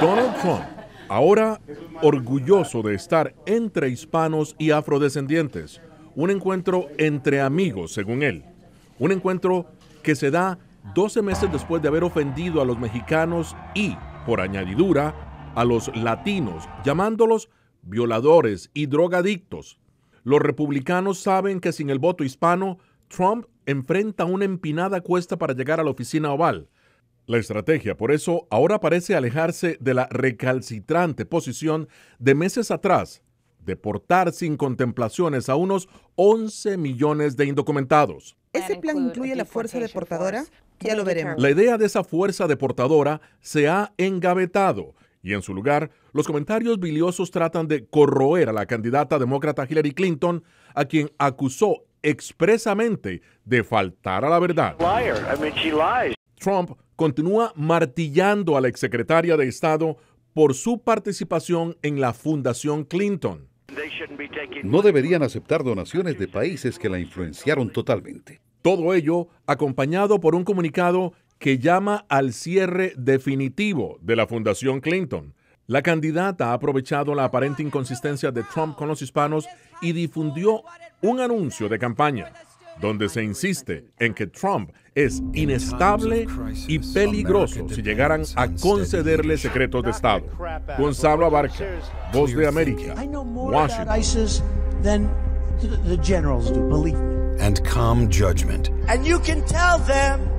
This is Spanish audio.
Donald Trump, ahora orgulloso de estar entre hispanos y afrodescendientes, un encuentro entre amigos, según él, un encuentro que se da 12 meses después de haber ofendido a los mexicanos y, por añadidura, a los latinos, llamándolos violadores y drogadictos. Los republicanos saben que sin el voto hispano, Trump enfrenta una empinada cuesta para llegar a la oficina oval la estrategia. Por eso ahora parece alejarse de la recalcitrante posición de meses atrás, deportar sin contemplaciones a unos 11 millones de indocumentados. ¿Ese plan incluye la fuerza deportadora? Ya lo veremos. La idea de esa fuerza deportadora se ha engavetado y en su lugar, los comentarios biliosos tratan de corroer a la candidata demócrata Hillary Clinton, a quien acusó expresamente de faltar a la verdad. Trump continúa martillando a la exsecretaria de Estado por su participación en la Fundación Clinton. No deberían aceptar donaciones de países que la influenciaron totalmente. Todo ello acompañado por un comunicado que llama al cierre definitivo de la Fundación Clinton. La candidata ha aprovechado la aparente inconsistencia de Trump con los hispanos y difundió un anuncio de campaña donde se insiste en que Trump es inestable y peligroso si llegaran a concederle secretos de Estado. Gonzalo Abarca, Voz de América, Washington. And calm judgment. And you can tell them